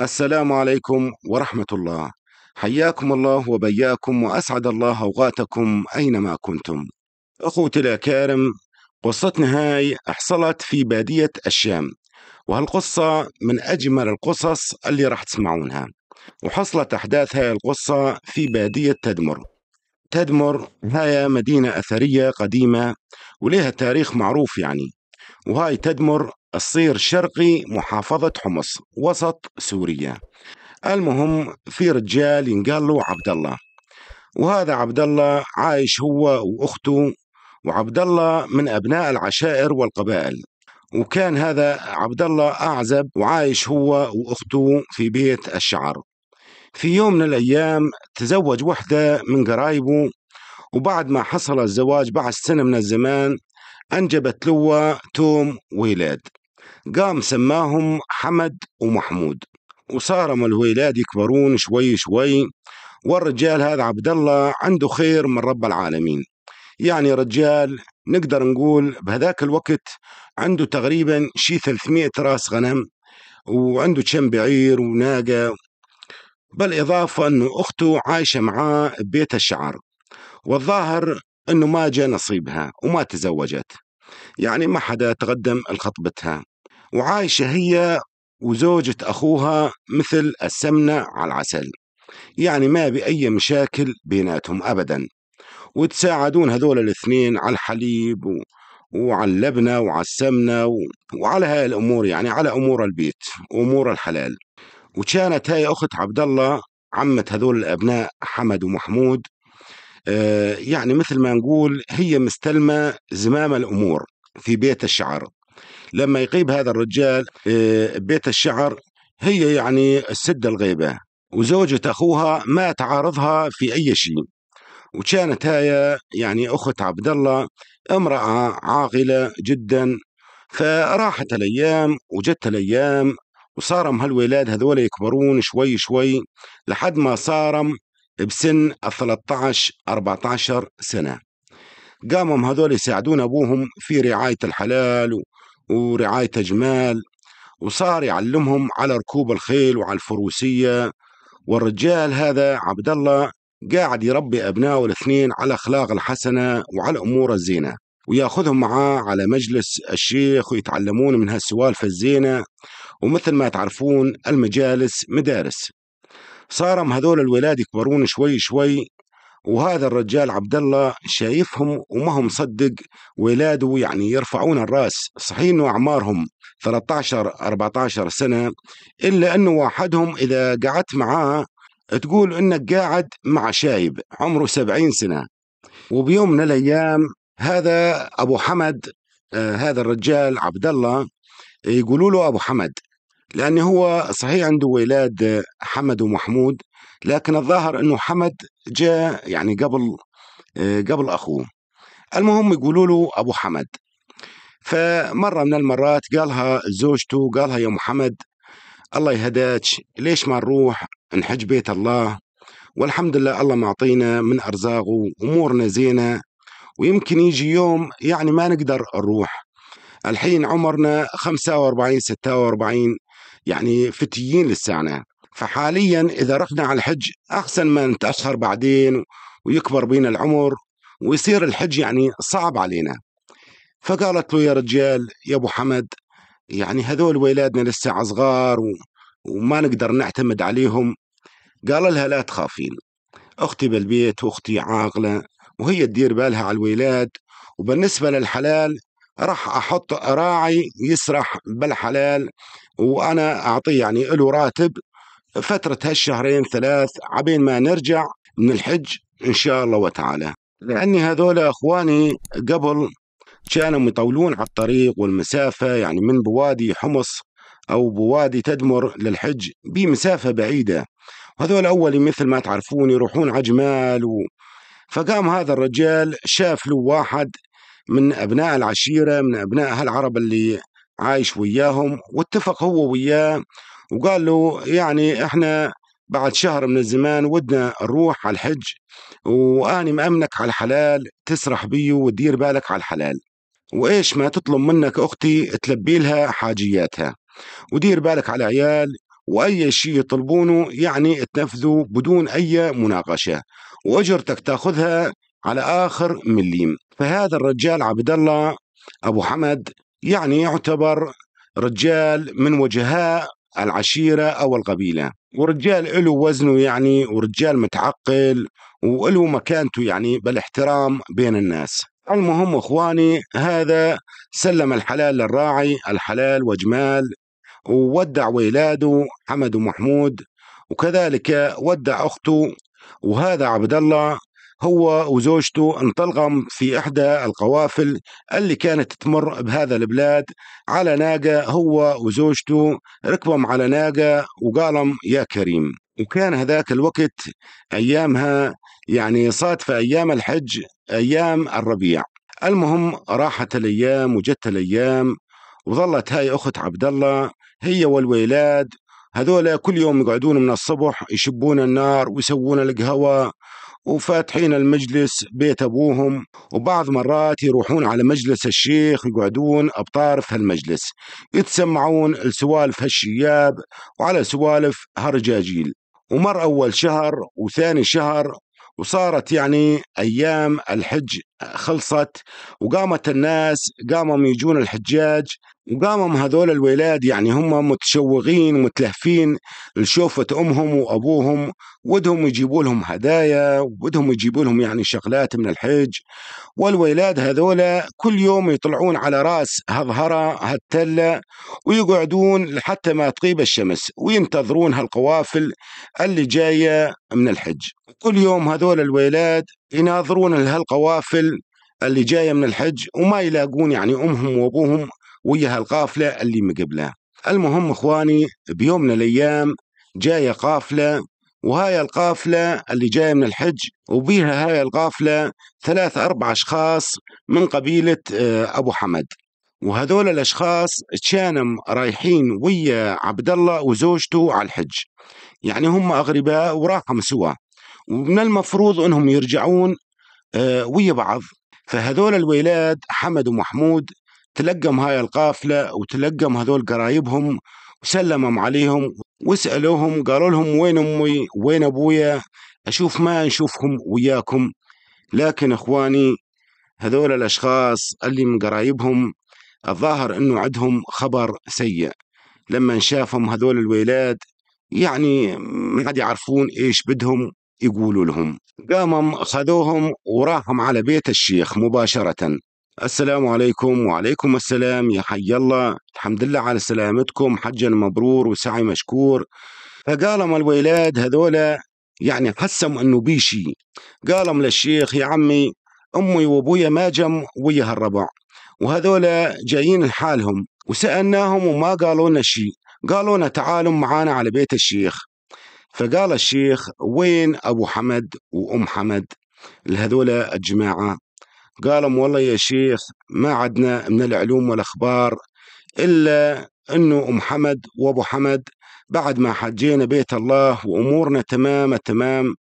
السلام عليكم ورحمة الله حياكم الله وبياكم وأسعد الله أوقاتكم أينما كنتم أخوتي الكرام قصتنا هاي حصلت في بادية الشام وهالقصة من أجمل القصص اللي راح تسمعونها وحصلت أحداث هاي القصة في بادية تدمر تدمر هاي مدينة أثرية قديمة ولها تاريخ معروف يعني وهاي تدمر الصير شرقي محافظة حمص وسط سوريا المهم في رجال ينقال له عبد الله وهذا عبد الله عايش هو وأخته وعبد الله من أبناء العشائر والقبائل وكان هذا عبد الله أعزب وعايش هو وأخته في بيت الشعر في يوم من الأيام تزوج وحدة من قرايبه وبعد ما حصل الزواج بعد سنة من الزمان أنجبت له توم ويلاد قام سماهم حمد ومحمود وصارم الولاد يكبرون شوي شوي والرجال هذا عبد الله عنده خير من رب العالمين يعني رجال نقدر نقول بهذاك الوقت عنده تقريبا شي 300 راس غنم وعنده كم بعير وناقة بالإضافة أنه أخته عايشة معاه ببيت الشعر والظاهر أنه ما جاء نصيبها وما تزوجت يعني ما حدا تقدم لخطبتها وعايشة هي وزوجة أخوها مثل السمنة على العسل يعني ما بأي مشاكل بيناتهم أبدا وتساعدون هذول الاثنين على الحليب و... وعلى اللبنة وعلى السمنة و... وعلى هاي الأمور يعني على أمور البيت وأمور الحلال وكانت هاي أخت عبد الله عمة هذول الأبناء حمد ومحمود آه يعني مثل ما نقول هي مستلمة زمام الأمور في بيت الشعر لما يغيب هذا الرجال آه، بيت الشعر هي يعني السد الغيبة وزوجة أخوها ما تعارضها في أي شيء وكانت هاي يعني أخت عبد الله امرأة عاقلة جدا فراحت الأيام وجت الأيام وصارم هالولاد هذول يكبرون شوي شوي لحد ما صارم بسن ال 13 14 سنة قاموا هذول يساعدون أبوهم في رعاية الحلال ورعاية جمال وصار يعلمهم على ركوب الخيل وعلى الفروسية والرجال هذا عبد الله قاعد يربي أبنائه الاثنين على الأخلاق الحسنة وعلى الأمور الزينة وياخذهم معاه على مجلس الشيخ ويتعلمون من هالسوالف الزينة ومثل ما تعرفون المجالس مدارس صارم هذول الولاد يكبرون شوي شوي وهذا الرجال عبد الله شايفهم وما هم مصدق ولاده يعني يرفعون الراس صحيح انه اعمارهم 13 14 سنه الا انه واحدهم اذا قعدت معاه تقول انك قاعد مع شايب عمره 70 سنه وبيوم من الايام هذا ابو حمد آه هذا الرجال عبد الله يقولوا له ابو حمد لانه هو صحيح عنده ولاد حمد ومحمود لكن الظاهر انه حمد جاء يعني قبل آه، قبل اخوه المهم يقولوا له ابو حمد فمره من المرات قالها زوجته قالها يا محمد الله يهداك ليش ما نروح نحج بيت الله والحمد لله الله معطينا من ارزاقه امورنا زينه ويمكن يجي يوم يعني ما نقدر نروح الحين عمرنا 45 46 يعني فتيين للسنة فحاليا إذا رحنا على الحج أحسن ما نتأخر بعدين ويكبر بينا العمر ويصير الحج يعني صعب علينا فقالت له يا رجال يا أبو حمد يعني هذول ولادنا لسه صغار و... وما نقدر نعتمد عليهم قال لها لا تخافين أختي بالبيت وأختي عاقلة وهي تدير بالها على الولاد وبالنسبة للحلال راح أحط راعي يسرح بالحلال وأنا أعطيه يعني له راتب فترة هالشهرين ثلاث عبين ما نرجع من الحج إن شاء الله وتعالى لأني هذول أخواني قبل كانوا يطولون على الطريق والمسافة يعني من بوادي حمص أو بوادي تدمر للحج بمسافة بعيدة وهذول أولي مثل ما تعرفون يروحون عجمال و... فقام هذا الرجال شاف له واحد من أبناء العشيرة من أبناء هالعرب اللي عايش وياهم واتفق هو وياه وقال له يعني احنا بعد شهر من الزمان ودنا نروح على الحج واني مأمنك على الحلال تسرح بيه وتدير بالك على الحلال وايش ما تطلب منك اختي تلبي لها حاجياتها ودير بالك على عيال واي شيء يطلبونه يعني تنفذه بدون اي مناقشه واجرتك تاخذها على اخر مليم فهذا الرجال عبد الله ابو حمد يعني يعتبر رجال من وجهاء العشيرة أو القبيلة ورجال له وزنه يعني ورجال متعقل وله مكانته يعني بالاحترام بين الناس المهم اخواني هذا سلم الحلال للراعي الحلال وجمال وودع ولاده حمد ومحمود وكذلك ودع اخته وهذا عبد الله هو وزوجته انطلقم في إحدى القوافل اللي كانت تمر بهذا البلاد على ناقة هو وزوجته ركبهم على ناقة وقالهم يا كريم وكان هذاك الوقت أيامها يعني صادفة أيام الحج أيام الربيع المهم راحت الأيام وجت الأيام وظلت هاي أخت عبد الله هي والولاد هذولا كل يوم يقعدون من الصبح يشبون النار ويسوون القهوة وفاتحين المجلس بيت أبوهم وبعض مرات يروحون على مجلس الشيخ يقعدون بطارف هالمجلس يتسمعون لسوالف هالشياب وعلى سوالف هرجاجيل ومر أول شهر وثاني شهر وصارت يعني أيام الحج خلصت وقامت الناس قاموا يجون الحجاج وقامهم هذول الولاد يعني هم متشوقين ومتلهفين لشوفة أمهم وأبوهم ودهم يجيبوا لهم هدايا ودهم يجيبوا لهم يعني شغلات من الحج والولاد هذول كل يوم يطلعون على رأس هظهرة هالتلة ويقعدون حتى ما تغيب الشمس وينتظرون هالقوافل اللي جاية من الحج كل يوم هذول الولاد يناظرون هالقوافل اللي جاية من الحج وما يلاقون يعني أمهم وأبوهم ويا هالقافلة اللي مقبله المهم إخواني بيوم من الأيام جاية قافلة وهاي القافلة اللي جاية من الحج وبيها هاي القافلة ثلاث أربع أشخاص من قبيلة آه، أبو حمد وهذول الأشخاص كانوا رايحين ويا عبد الله وزوجته على الحج يعني هم أغرباء وراحهم سوا ومن المفروض أنهم يرجعون آه، ويا بعض فهذول الولاد حمد ومحمود تلقم هاي القافلة وتلقم هذول قرايبهم وسلمهم عليهم وسألوهم قالوا لهم وين أمي وين أبويا أشوف ما نشوفهم وياكم لكن إخواني هذول الأشخاص اللي من قرايبهم الظاهر أنه عندهم خبر سيء لما شافهم هذول الولاد يعني ما عاد يعرفون إيش بدهم يقولوا لهم قاموا خذوهم وراهم على بيت الشيخ مباشرة السلام عليكم وعليكم السلام يا حي الله الحمد لله على سلامتكم حجا مبرور وسعي مشكور فقالم الولاد هذولا يعني حسم انه بيشي قالم للشيخ يا عمي امي وابويا ما جم ويا هالربع وهذولا جايين لحالهم وسالناهم وما قالوا لنا شيء قالوا لنا تعالوا معانا على بيت الشيخ فقال الشيخ وين ابو حمد وام حمد لهذولا الجماعه قالهم والله يا شيخ ما عدنا من العلوم والأخبار إلا أنه أم حمد وأبو حمد بعد ما حجينا بيت الله وأمورنا تمام التمام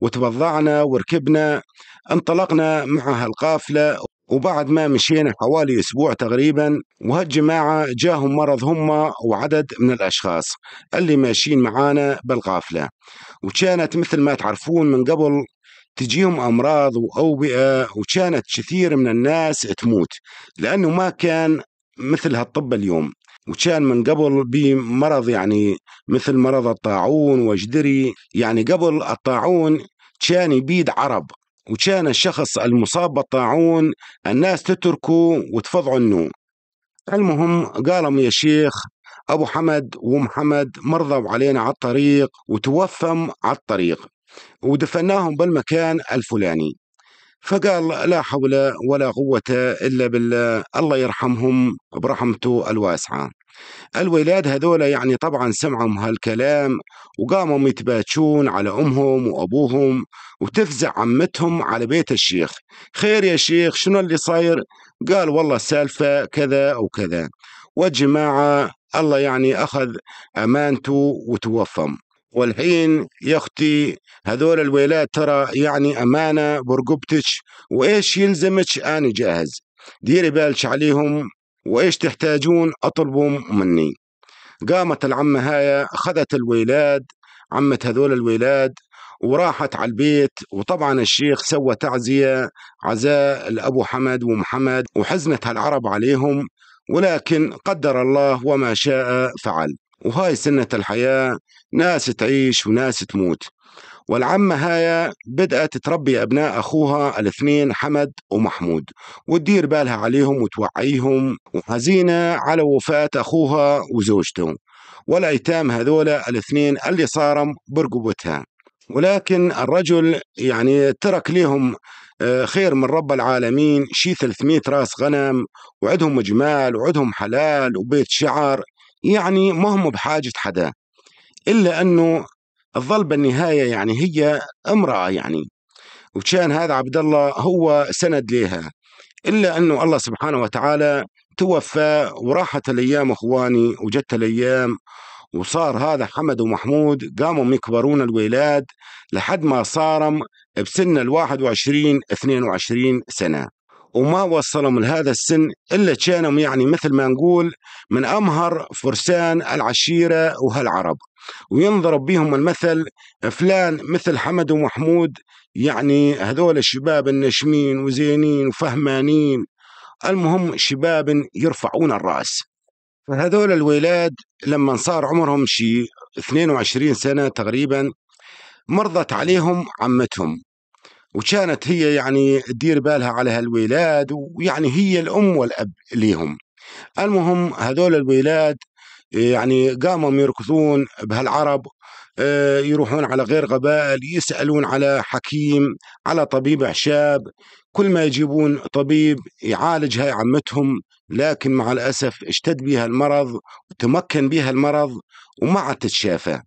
وتبضعنا وركبنا انطلقنا مع هالقافلة وبعد ما مشينا حوالي اسبوع تقريبا وهالجماعه جاهم مرض هم وعدد من الاشخاص اللي ماشيين معانا بالقافله وكانت مثل ما تعرفون من قبل تجيهم أمراض وأوبئة وكانت كثير من الناس تموت لأنه ما كان مثل هالطب اليوم وكان من قبل بمرض يعني مثل مرض الطاعون وجدري يعني قبل الطاعون كان يبيد عرب وكان الشخص المصاب بالطاعون الناس تتركه وتفضع النوم المهم قالهم يا شيخ أبو حمد ومحمد مرضوا علينا على الطريق وتوفم على الطريق ودفناهم بالمكان الفلاني فقال لا حول ولا قوة إلا بالله الله يرحمهم برحمته الواسعة الولاد هذول يعني طبعا سمعهم هالكلام وقاموا يتباتشون على أمهم وأبوهم وتفزع عمتهم على بيت الشيخ خير يا شيخ شنو اللي صاير قال والله سالفة كذا وكذا والجماعة الله يعني أخذ أمانته وتوفم والحين يا اختي هذول الويلات ترى يعني امانه برقبتش وايش يلزمك اني جاهز ديري بالك عليهم وايش تحتاجون اطلبهم مني قامت العمة هاي أخذت الويلاد عمة هذول الويلاد وراحت على البيت وطبعا الشيخ سوى تعزية عزاء لأبو حمد ومحمد وحزنت العرب عليهم ولكن قدر الله وما شاء فعل وهاي سنة الحياة ناس تعيش وناس تموت والعمة هاي بدأت تربي أبناء أخوها الاثنين حمد ومحمود وتدير بالها عليهم وتوعيهم وحزينة على وفاة أخوها وزوجته والأيتام هذولا الاثنين اللي صارم برقبتها ولكن الرجل يعني ترك لهم آه، خير من رب العالمين شي 300 راس غنم وعدهم جمال وعدهم حلال وبيت شعر يعني ما هم بحاجة حدا إلا أنه تظل بالنهاية يعني هي امرأة يعني وكان هذا عبد الله هو سند لها إلا أنه الله سبحانه وتعالى توفى وراحت الأيام إخواني وجت الأيام وصار هذا حمد ومحمود قاموا يكبرون الولاد لحد ما صارم بسن الواحد وعشرين اثنين وعشرين سنة وما وصلوا لهذا السن إلا كانوا يعني مثل ما نقول من أمهر فرسان العشيرة وهالعرب وينضرب بهم المثل فلان مثل حمد ومحمود يعني هذول الشباب النشمين وزينين وفهمانين المهم شباب يرفعون الرأس فهذول الولاد لما صار عمرهم شي 22 سنة تقريبا مرضت عليهم عمتهم وكانت هي يعني تدير بالها على هالولاد ويعني هي الأم والأب ليهم المهم هذول الولاد آه، يعني قاموا يركضون بهالعرب آه، يروحون على غير قبائل يسألون على حكيم على طبيب أعشاب كل ما يجيبون طبيب يعالج هاي عمتهم لكن مع الأسف اشتد بها المرض وتمكن بها المرض وما عاد تتشافى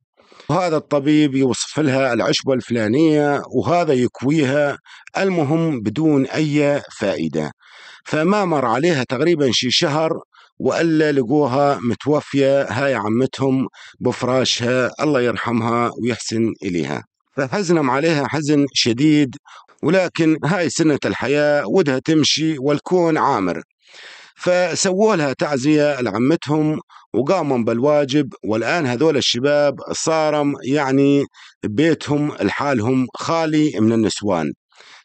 وهذا الطبيب يوصف لها العشبة الفلانية وهذا يكويها المهم بدون أي فائدة فما مر عليها تقريبا شي شهر والا لقوها متوفيه هاي عمتهم بفراشها الله يرحمها ويحسن اليها فحزنهم عليها حزن شديد ولكن هاي سنه الحياه ودها تمشي والكون عامر فسووا لها تعزيه لعمتهم وقاموا بالواجب والآن هذول الشباب صارم يعني بيتهم لحالهم خالي من النسوان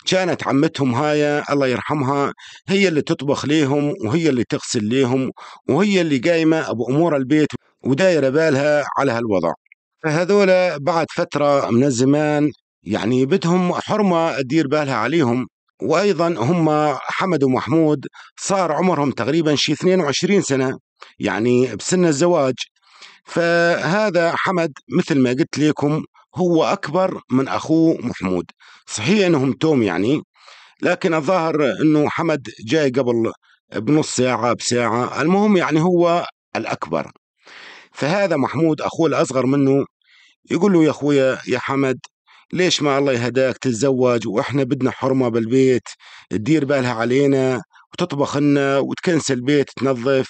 كانت عمتهم هاي الله يرحمها هي اللي تطبخ ليهم وهي اللي تغسل ليهم وهي اللي قايمة بأمور البيت ودايرة بالها على هالوضع فهذولا بعد فترة من الزمان يعني بدهم حرمة تدير بالها عليهم وايضا هم حمد ومحمود صار عمرهم تقريبا شي 22 سنه يعني بسن الزواج فهذا حمد مثل ما قلت لكم هو اكبر من اخوه محمود صحيح انهم توم يعني لكن الظاهر انه حمد جاي قبل بنص ساعه بساعه المهم يعني هو الاكبر فهذا محمود اخوه الاصغر منه يقول له يا اخويا يا حمد ليش ما الله يهداك تتزوج واحنا بدنا حرمه بالبيت تدير بالها علينا وتطبخ لنا وتكنس البيت تنظف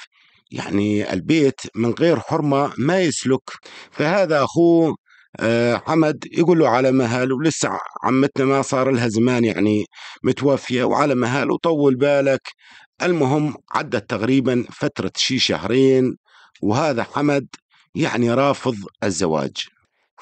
يعني البيت من غير حرمه ما يسلك فهذا اخوه آه، حمد يقول له على مهل ولسه عمتنا ما صار لها زمان يعني متوفيه وعلى مهل وطول بالك المهم عدت تقريبا فتره شي شهرين وهذا حمد يعني رافض الزواج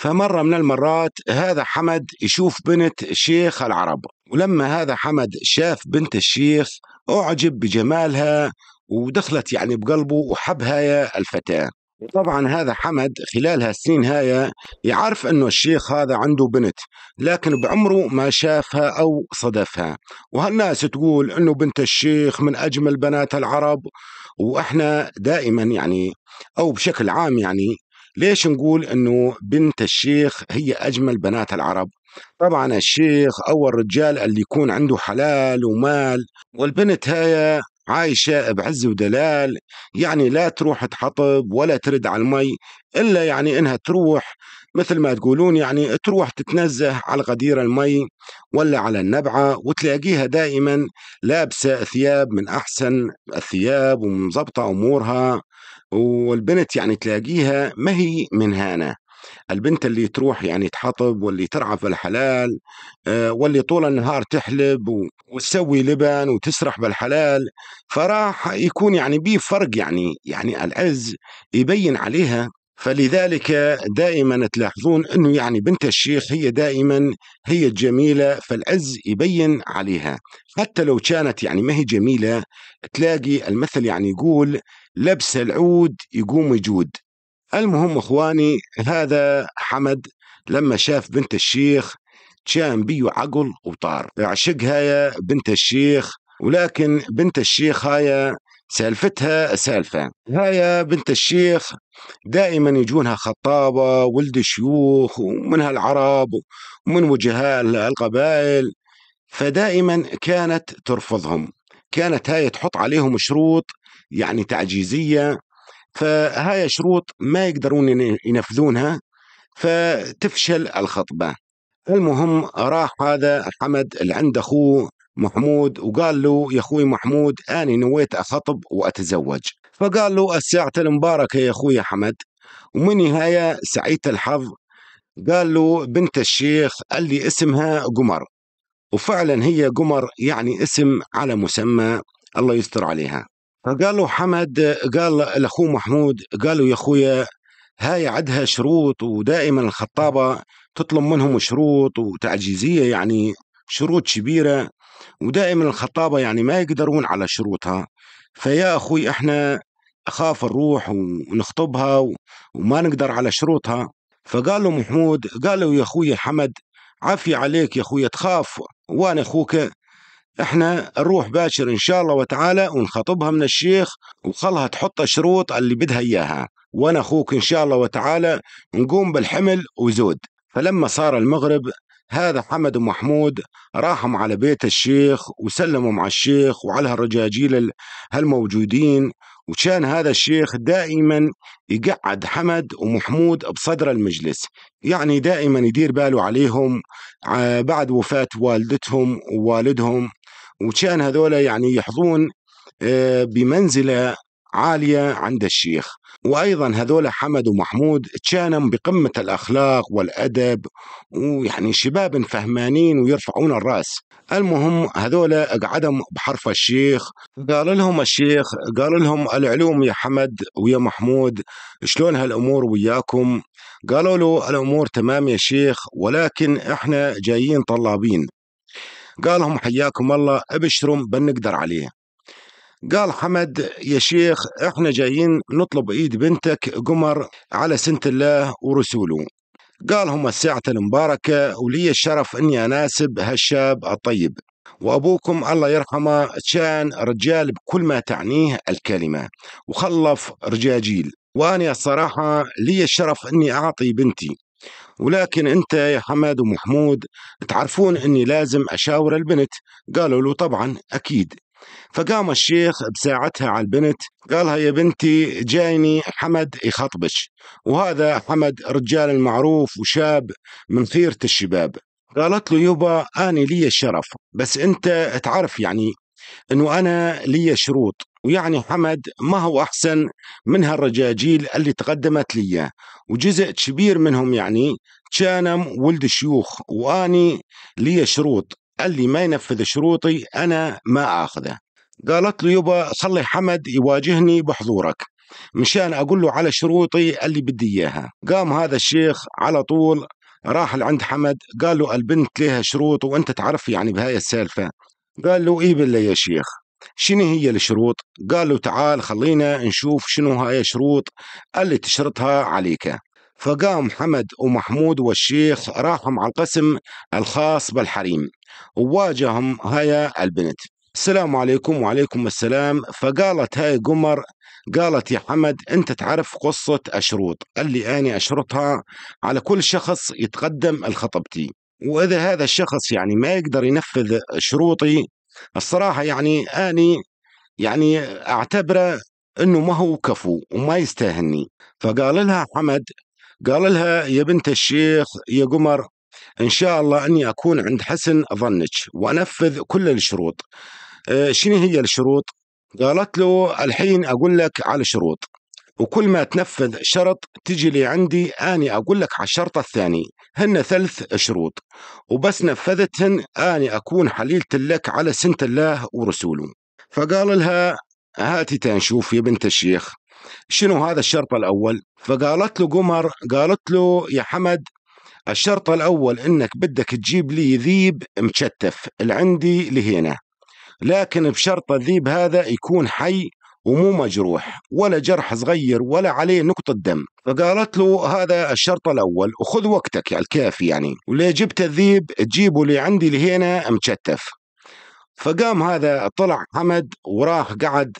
فمرة من المرات هذا حمد يشوف بنت شيخ العرب ولما هذا حمد شاف بنت الشيخ أعجب بجمالها ودخلت يعني بقلبه وحبها يا الفتاة وطبعا هذا حمد خلال هالسنين هاي يعرف انه الشيخ هذا عنده بنت لكن بعمره ما شافها او صدفها وهالناس تقول انه بنت الشيخ من اجمل بنات العرب واحنا دائما يعني او بشكل عام يعني ليش نقول انه بنت الشيخ هي اجمل بنات العرب طبعا الشيخ اول رجال اللي يكون عنده حلال ومال والبنت هاي عايشة بعز ودلال يعني لا تروح تحطب ولا ترد على المي إلا يعني إنها تروح مثل ما تقولون يعني تروح تتنزه على غدير المي ولا على النبعة وتلاقيها دائما لابسة ثياب من أحسن الثياب ومظبطة أمورها والبنت يعني تلاقيها ما هي من هانا البنت اللي تروح يعني تحطب واللي ترعى في الحلال آه، واللي طول النهار تحلب وتسوي لبن وتسرح بالحلال فراح يكون يعني بيه فرق يعني يعني العز يبين عليها فلذلك دائما تلاحظون انه يعني بنت الشيخ هي دائما هي الجميله فالعز يبين عليها حتى لو كانت يعني ما هي جميله تلاقي المثل يعني يقول لبس العود يقوم يجود المهم اخواني هذا حمد لما شاف بنت الشيخ كان بيه عقل وطار يعشقها يا بنت الشيخ ولكن بنت الشيخ هاي سالفتها سالفة هاي بنت الشيخ دائما يجونها خطابة ولد شيوخ ومن هالعرب ومن وجهاء القبائل فدائما كانت ترفضهم كانت هاي تحط عليهم شروط يعني تعجيزية فهاي شروط ما يقدرون ينفذونها فتفشل الخطبة المهم راح هذا حمد اللي عند أخوه محمود وقال له يا أخوي محمود أنا نويت أخطب وأتزوج فقال له الساعة المباركة يا أخوي حمد ومن نهاية سعيد الحظ قال له بنت الشيخ اللي اسمها قمر وفعلا هي قمر يعني اسم على مسمى الله يستر عليها فقال له حمد قال لاخوه محمود قال له يا اخويا هاي عدها شروط ودائما الخطابة تطلب منهم شروط وتعجيزية يعني شروط كبيرة ودائما الخطابة يعني ما يقدرون على شروطها فيا أخوي إحنا أخاف نروح ونخطبها وما نقدر على شروطها فقال له محمود قال له يا أخوي حمد عافي عليك يا أخوي تخاف وأنا أخوك احنا نروح باشر ان شاء الله وتعالى ونخطبها من الشيخ وخلها تحط الشروط اللي بدها اياها وانا اخوك ان شاء الله وتعالى نقوم بالحمل وزود فلما صار المغرب هذا حمد ومحمود راحوا على بيت الشيخ وسلموا على الشيخ وعلى الرجاجيل هالموجودين وكان هذا الشيخ دائما يقعد حمد ومحمود بصدر المجلس يعني دائما يدير باله عليهم آه، بعد وفاة والدتهم ووالدهم وكان هذولا يعني يحظون آه، بمنزلة عالية عند الشيخ وأيضا هذولا حمد ومحمود كانوا بقمة الأخلاق والأدب ويعني شباب فهمانين ويرفعون الرأس المهم هذولا قعدهم بحرف الشيخ قال لهم الشيخ قال لهم العلوم يا حمد ويا محمود شلون هالأمور وياكم قالوا له الأمور تمام يا شيخ ولكن إحنا جايين طلابين قالهم حياكم الله ابشروا بنقدر عليه قال حمد يا شيخ احنا جايين نطلب ايد بنتك قمر على سنة الله ورسوله قال هم الساعة المباركة ولي الشرف اني اناسب هالشاب الطيب وابوكم الله يرحمه كان رجال بكل ما تعنيه الكلمة وخلف رجاجيل واني الصراحة لي الشرف اني اعطي بنتي ولكن انت يا حماد ومحمود تعرفون اني لازم اشاور البنت قالوا له طبعا اكيد فقام الشيخ بساعتها على البنت قالها يا بنتي جايني حمد يخطبك وهذا حمد رجال المعروف وشاب من خيرة الشباب قالت له يبا أنا لي الشرف بس أنت تعرف يعني أنه أنا لي شروط ويعني حمد ما هو أحسن من هالرجاجيل اللي تقدمت لي وجزء كبير منهم يعني كانم ولد شيوخ وأني لي شروط اللي ما ينفذ شروطي أنا ما آخذه قالت له يبا خلي حمد يواجهني بحضورك مشان أقول له على شروطي اللي بدي إياها قام هذا الشيخ على طول راح لعند حمد قال له البنت لها شروط وانت تعرف يعني بهاي السالفه قال له ايه بالله يا شيخ شنو هي الشروط قالوا تعال خلينا نشوف شنو هاي الشروط اللي تشرطها عليك فقام حمد ومحمود والشيخ راحهم على القسم الخاص بالحريم وواجههم هيا البنت السلام عليكم وعليكم السلام فقالت هاي قمر قالت يا حمد انت تعرف قصة الشروط اللي انا اشرطها على كل شخص يتقدم لخطبتي واذا هذا الشخص يعني ما يقدر ينفذ شروطي الصراحة يعني أني يعني أعتبره أنه ما هو كفو وما يستاهلني فقال لها حمد قال لها يا بنت الشيخ يا قمر إن شاء الله أني أكون عند حسن ظنك وأنفذ كل الشروط آه، شنو هي الشروط قالت له الحين أقول لك على شروط وكل ما تنفذ شرط تجي لي عندي أني أقول لك على الشرط الثاني هن ثلث شروط وبس نفذتهن أني أكون حليلة لك على سنة الله ورسوله فقال لها هاتي تنشوف يا بنت الشيخ شنو هذا الشرط الأول فقالت له قمر قالت له يا حمد الشرط الأول إنك بدك تجيب لي ذيب مشتف اللي عندي لهنا لكن بشرط الذيب هذا يكون حي ومو مجروح ولا جرح صغير ولا عليه نقطة دم فقالت له هذا الشرط الأول وخذ وقتك الكافي يعني وليه جبت الذيب تجيبه لي عندي لهنا مكتف فقام هذا طلع حمد وراح قعد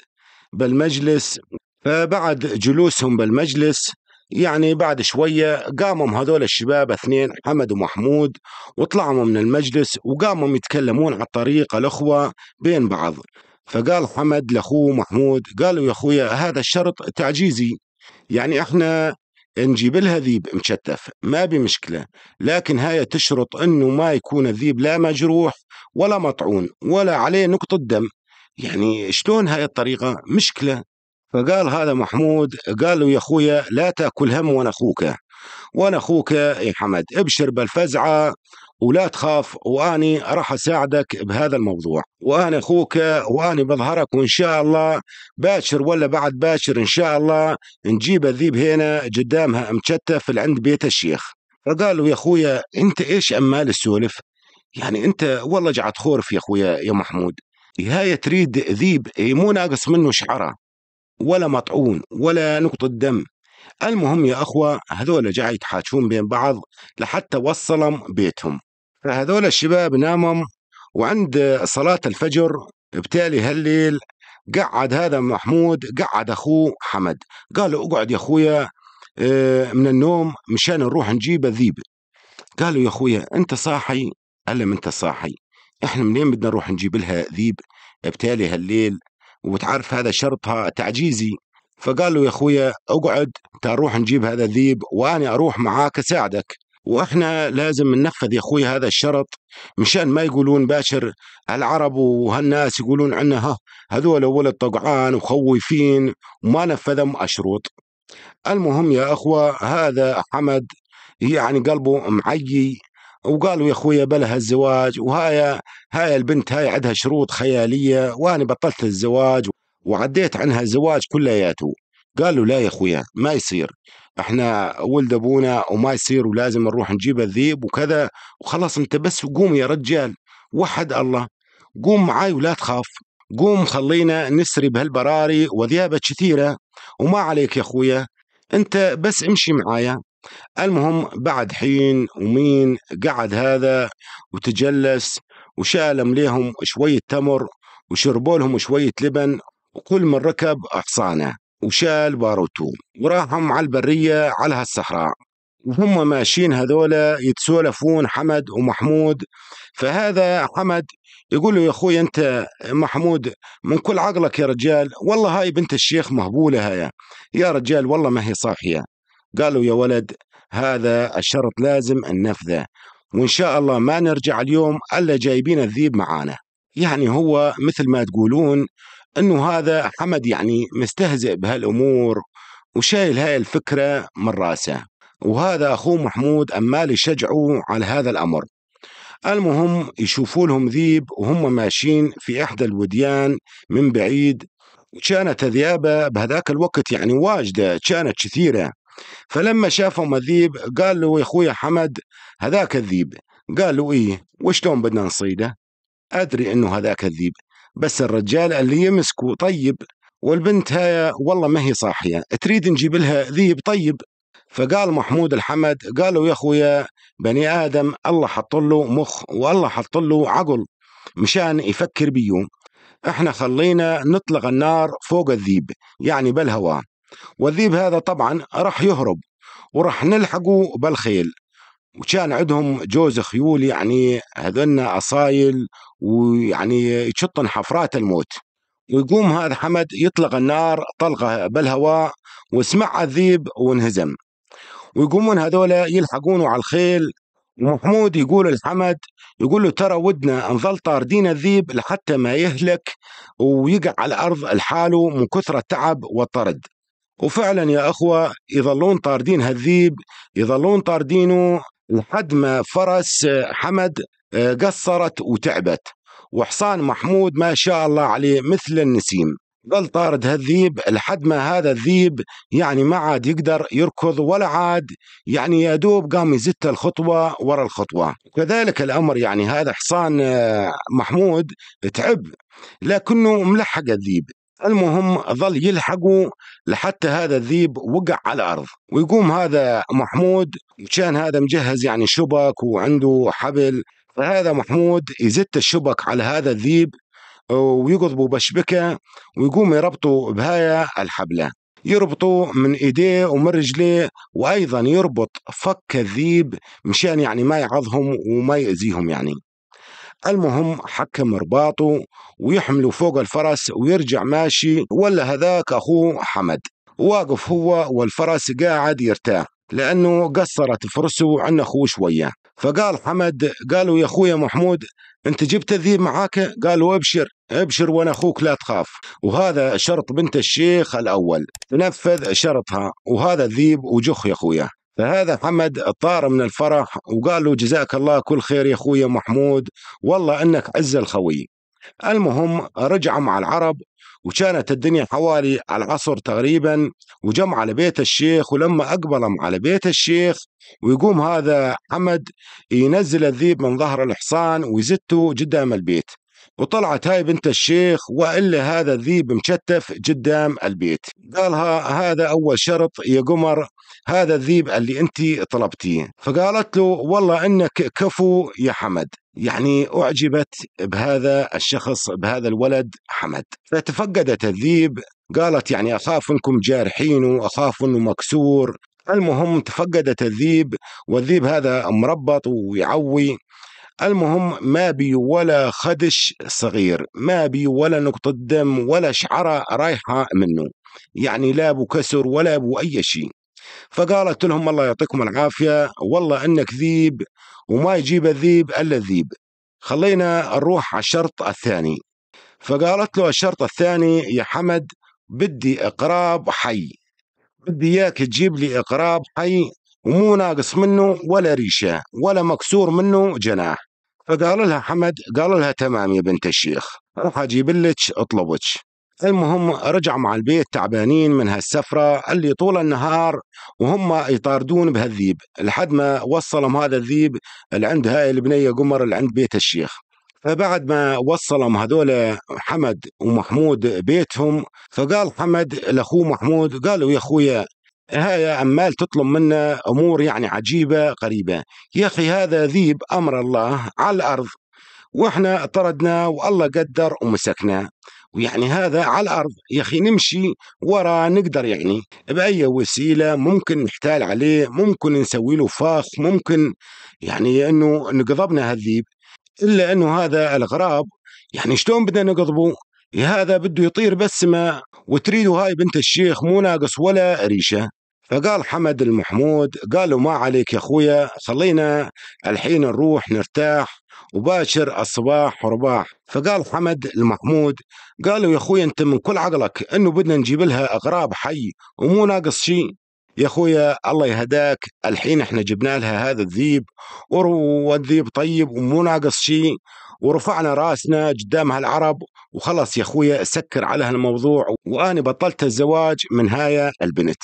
بالمجلس فبعد جلوسهم بالمجلس يعني بعد شوية قاموا هذول الشباب اثنين حمد ومحمود وطلعوا من المجلس وقاموا يتكلمون على الطريق الأخوة بين بعض فقال حمد لاخوه محمود قالوا يا اخويا هذا الشرط تعجيزي يعني احنا نجيب لها ذيب مشتف ما بمشكلة لكن هاي تشرط انه ما يكون الذيب لا مجروح ولا مطعون ولا عليه نقطة دم يعني شلون هاي الطريقة مشكلة فقال هذا محمود قالوا يا أخويا لا تأكل هم وأنا أخوك وأنا أخوك يا حمد ابشر بالفزعة ولا تخاف واني راح اساعدك بهذا الموضوع وانا اخوك واني بظهرك وان شاء الله باكر ولا بعد باكر ان شاء الله نجيب الذيب هنا قدامها مكتف عند بيت الشيخ فقال له يا اخويا انت ايش امال السولف يعني انت والله جعت خورف يا اخويا يا محمود هاي تريد ذيب مو ناقص منه شعره ولا مطعون ولا نقطة دم المهم يا أخوة هذول جاي يتحاشون بين بعض لحتى وصلهم بيتهم فهذول الشباب ناموا وعند صلاة الفجر بتالي هالليل قعد هذا محمود قعد أخوه حمد قال له اقعد يا أخويا آه، من النوم مشان نروح نجيب الذيب قال له يا أخويا أنت صاحي قال لهم أنت صاحي إحنا منين بدنا نروح نجيب لها ذيب بتالي هالليل وتعرف هذا شرطها تعجيزي فقال له يا أخويا اقعد تروح نجيب هذا الذيب وأنا أروح معاك أساعدك واحنا لازم ننفذ يا اخوي هذا الشرط مشان ما يقولون باشر العرب وهالناس يقولون عنا ها هذول ولد طقعان وخويفين وما نفذوا الشروط المهم يا اخوه هذا حمد يعني قلبه معي وقالوا يا اخويا بلا هالزواج وهاي هاي البنت هاي عندها شروط خياليه وانا بطلت الزواج وعديت عنها الزواج كلياته قالوا لا يا اخويا ما يصير احنا ولد ابونا وما يصير ولازم نروح نجيب الذيب وكذا وخلاص انت بس قوم يا رجال وحد الله قوم معاي ولا تخاف قوم خلينا نسري بهالبراري وذيابة كثيرة وما عليك يا أخويا أنت بس امشي معايا المهم بعد حين ومين قعد هذا وتجلس وشالم ليهم شوية تمر وشربوا لهم شوية لبن وكل من ركب حصانه وشال باروتو وراهم على البرية على هالصحراء وهم ماشيين هذولا يتسولفون حمد ومحمود فهذا حمد يقول له يا اخوي انت محمود من كل عقلك يا رجال والله هاي بنت الشيخ مهبوله هيا يا رجال والله ما هي صاحيه قالوا يا ولد هذا الشرط لازم ننفذه وان شاء الله ما نرجع اليوم الا جايبين الذيب معانا يعني هو مثل ما تقولون انه هذا حمد يعني مستهزئ بهالامور وشايل هاي الفكره من راسه وهذا اخوه محمود عمال يشجعه على هذا الامر المهم يشوفوا لهم ذيب وهم ماشيين في احدى الوديان من بعيد كانت ذيابة بهذاك الوقت يعني واجدة كانت كثيرة فلما شافهم الذيب قال له يا اخوي حمد هذاك الذيب قال له ايه وشلون بدنا نصيده ادري انه هذاك الذيب بس الرجال اللي لي يمسكوا طيب والبنت هاي والله ما هي صاحية تريد نجيب لها ذيب طيب فقال محمود الحمد قالوا يا أخويا بني آدم الله حط له مخ والله حط له عقل مشان يفكر بيه احنا خلينا نطلق النار فوق الذيب يعني بالهواء والذيب هذا طبعا راح يهرب وراح نلحقه بالخيل وكان عندهم جوز خيول يعني هذن اصايل ويعني يشطن حفرات الموت ويقوم هذا حمد يطلق النار طلقه بالهواء وسمع الذيب وانهزم ويقومون هذولا يلحقونه على الخيل ومحمود يقول لحمد يقول له ترى ودنا نظل طاردين الذيب لحتى ما يهلك ويقع على الارض لحاله من كثره التعب والطرد وفعلا يا اخوه يظلون طاردين هالذيب يظلون طاردينه لحد ما فرس آه، حمد آه، قصرت وتعبت وحصان محمود ما شاء الله عليه مثل النسيم ظل طارد هالذيب لحد ما هذا الذيب يعني ما عاد يقدر يركض ولا عاد يعني يا دوب قام يزت الخطوة ورا الخطوة كذلك الأمر يعني هذا حصان آه، محمود تعب لكنه ملحق الذيب المهم ظل يلحقوا لحتى هذا الذيب وقع على الارض ويقوم هذا محمود كان هذا مجهز يعني شبك وعنده حبل فهذا محمود يزت الشبك على هذا الذيب آه، ويقضبوا بشبكه ويقوم يربطوا بهاي الحبله يربطه من ايديه ومن رجليه وايضا يربط فك الذيب مشان يعني ما يعظهم وما يأذيهم يعني المهم حكم رباطه ويحمله فوق الفرس ويرجع ماشي ولا هذاك أخوه حمد واقف هو والفرس قاعد يرتاح لأنه قصرت فرسه عن أخوه شوية فقال حمد قالوا يا أخويا محمود أنت جبت الذيب معاك قالوا أبشر أبشر وأنا أخوك لا تخاف وهذا شرط بنت الشيخ الأول تنفذ شرطها وهذا الذيب وجخ يا أخويا فهذا حمد طار من الفرح وقال له جزاك الله كل خير يا أخوي محمود والله أنك عز الخوي المهم رجع مع العرب وكانت الدنيا حوالي العصر تقريبا وجمع على بيت الشيخ ولما أقبلهم على بيت الشيخ ويقوم هذا حمد ينزل الذيب من ظهر الحصان ويزته قدام البيت وطلعت هاي بنت الشيخ والا هذا الذيب مشتف قدام البيت قالها هذا اول شرط يا قمر هذا الذيب اللي انت طلبتيه فقالت له والله انك كفو يا حمد يعني أعجبت بهذا الشخص بهذا الولد حمد فتفقدت الذيب قالت يعني أخاف أنكم جارحينه أخاف أنه مكسور المهم تفقدت الذيب والذيب هذا مربط ويعوي المهم ما بي ولا خدش صغير ما بي ولا نقطة دم ولا شعرة رايحة منه يعني لا بكسر كسر ولا بأي اي شيء فقالت لهم الله يعطيكم العافية والله أنك ذيب وما يجيب الذيب إلا الذيب خلينا نروح على الشرط الثاني فقالت له الشرط الثاني يا حمد بدي اقراب حي بدي اياك تجيب لي اقراب حي ومو ناقص منه ولا ريشه ولا مكسور منه جناح فقال لها حمد قال لها تمام يا بنت الشيخ راح اجيب لك اطلبك المهم رجعوا مع البيت تعبانين من هالسفرة اللي طول النهار وهم يطاردون بهالذيب لحد ما وصلهم هذا الذيب لعند هاي البنية قمر لعند بيت الشيخ فبعد ما وصلهم هذول حمد ومحمود بيتهم فقال حمد لاخوه محمود قالوا يا اخويا هاي عمال تطلب منا امور يعني عجيبه قريبة يا اخي هذا ذيب امر الله على الارض واحنا طردناه والله قدر ومسكناه ويعني هذا على الارض يا اخي نمشي ورا نقدر يعني باي وسيله ممكن نحتال عليه ممكن نسوي له فاخ ممكن يعني انه نقضبنا هالذيب الا انه هذا الغراب يعني شلون بدنا نقضبه هذا بده يطير بالسماء وتريده هاي بنت الشيخ مو ناقص ولا ريشه فقال حمد المحمود قالوا ما عليك يا اخويا خلينا الحين نروح نرتاح وباشر الصباح ورباح فقال حمد المحمود قالوا يا أخوي أنت من كل عقلك أنه بدنا نجيب لها أغراب حي ومو ناقص شيء يا أخويا الله يهداك الحين احنا جبنا لها هذا الذيب والذيب طيب ومو ناقص شيء ورفعنا راسنا قدام هالعرب وخلص يا أخويا سكر على هالموضوع واني بطلت الزواج من هاي البنت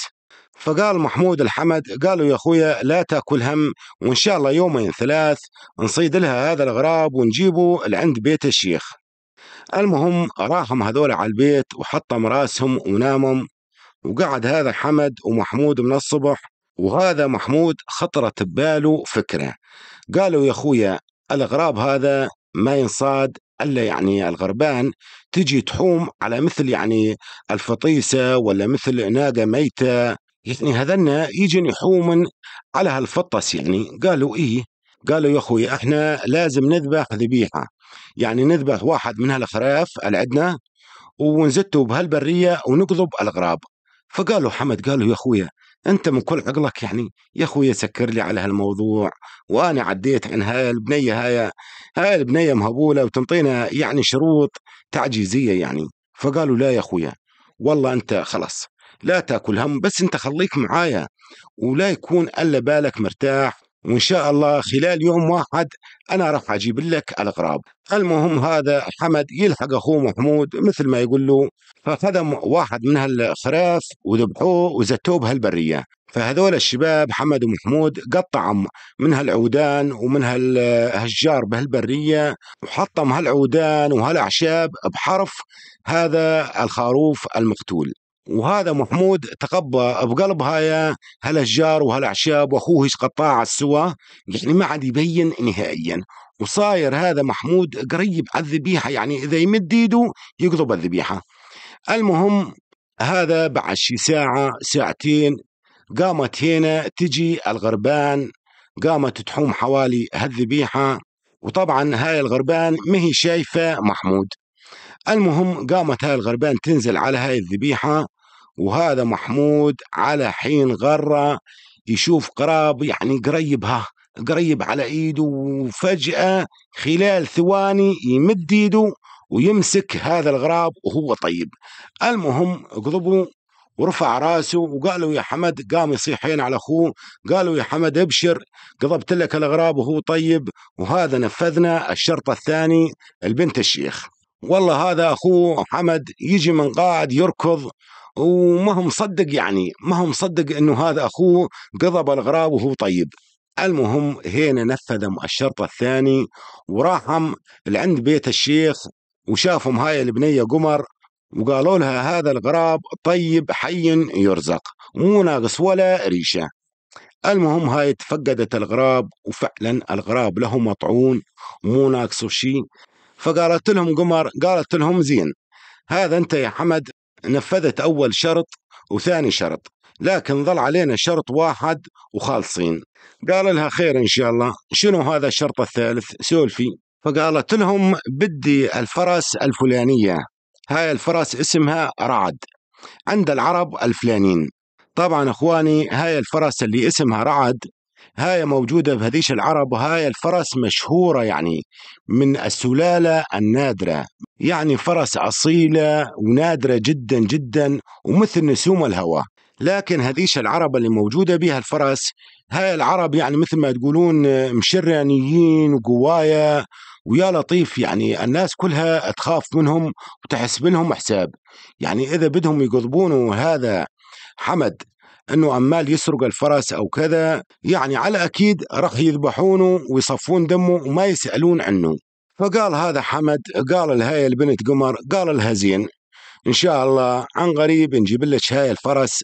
فقال محمود الحمد قالوا يا أخويا لا تأكل هم وإن شاء الله يومين ثلاث نصيد لها هذا الغراب ونجيبه لعند بيت الشيخ المهم راهم هذول على البيت وحطم راسهم ونامهم وقعد هذا حمد ومحمود من الصبح وهذا محمود خطرت بباله فكرة قالوا يا أخويا الغراب هذا ما ينصاد الا يعني الغربان تجي تحوم على مثل يعني الفطيسه ولا مثل ناقه ميته يعني هذنا يجن يحومن على هالفطس يعني قالوا ايه قالوا يا اخوي احنا لازم نذبح ذبيحه يعني نذبح واحد من هالخراف اللي عندنا ونزته بهالبريه ونقضب الغراب فقالوا حمد قالوا يا اخويا انت من كل عقلك يعني يا اخويا سكر لي على هالموضوع وانا عديت عن هاي البنيه هاي هاي البنيه مهبوله وتنطينا يعني شروط تعجيزيه يعني فقالوا لا يا اخويا والله انت خلاص لا تاكل هم بس انت خليك معايا ولا يكون الا بالك مرتاح وان شاء الله خلال يوم واحد انا راح اجيب لك الاغراب المهم هذا حمد يلحق اخوه محمود مثل ما يقول له فخدم واحد من هالخراف وذبحوه وزتوه بهالبريه فهذول الشباب حمد ومحمود قطعهم من هالعودان ومن هالجار بهالبرية وحطم هالعودان وهالأعشاب بحرف هذا الخروف المقتول وهذا محمود تقبى بقلبها يا هالاشجار وهالاعشاب واخوه قطاع السوا يعني ما عاد يبين نهائيا وصاير هذا محمود قريب على الذبيحه يعني اذا يمد ايده يقضب الذبيحه المهم هذا بعد شي ساعه ساعتين قامت هنا تجي الغربان قامت تحوم حوالي هالذبيحه وطبعا هاي الغربان ما هي شايفه محمود المهم قامت هاي الغربان تنزل على هاي الذبيحة وهذا محمود على حين غرة يشوف قراب يعني قريبها قريب على ايده وفجأة خلال ثواني يمد ايده ويمسك هذا الغراب وهو طيب المهم قضبوا ورفع راسه وقالوا يا حمد قام يصيحين على اخوه قالوا يا حمد ابشر قضبت لك الغراب وهو طيب وهذا نفذنا الشرط الثاني البنت الشيخ والله هذا اخوه حمد يجي من قاعد يركض وما هو مصدق يعني ما هو مصدق انه هذا اخوه قضب الغراب وهو طيب المهم هنا نفذ الشرط الثاني وراحم لعند بيت الشيخ وشافهم هاي البنية قمر وقالوا لها هذا الغراب طيب حي يرزق مو ناقص ولا ريشة المهم هاي تفقدت الغراب وفعلا الغراب له مطعون مو ناقصه شيء فقالت لهم قمر قالت لهم زين هذا انت يا حمد نفذت أول شرط وثاني شرط لكن ظل علينا شرط واحد وخالصين قال لها خير إن شاء الله شنو هذا الشرط الثالث سولفي فقالت لهم بدي الفرس الفلانية هاي الفرس اسمها رعد عند العرب الفلانين طبعا اخواني هاي الفرس اللي اسمها رعد هاي موجودة بهذيش العرب وهاي الفرس مشهورة يعني من السلالة النادرة يعني فرس أصيلة ونادرة جدا جدا ومثل نسوم الهواء لكن هذيش العرب اللي موجودة بها الفرس هاي العرب يعني مثل ما تقولون مشرانيين وقواية ويا لطيف يعني الناس كلها تخاف منهم وتحسب لهم حساب يعني إذا بدهم يقضبون هذا حمد انه عمال يسرق الفرس او كذا يعني على اكيد راح يذبحونه ويصفون دمه وما يسالون عنه فقال هذا حمد قال الهاي البنت قمر قال الهزين ان شاء الله عن قريب نجيب لك هاي الفرس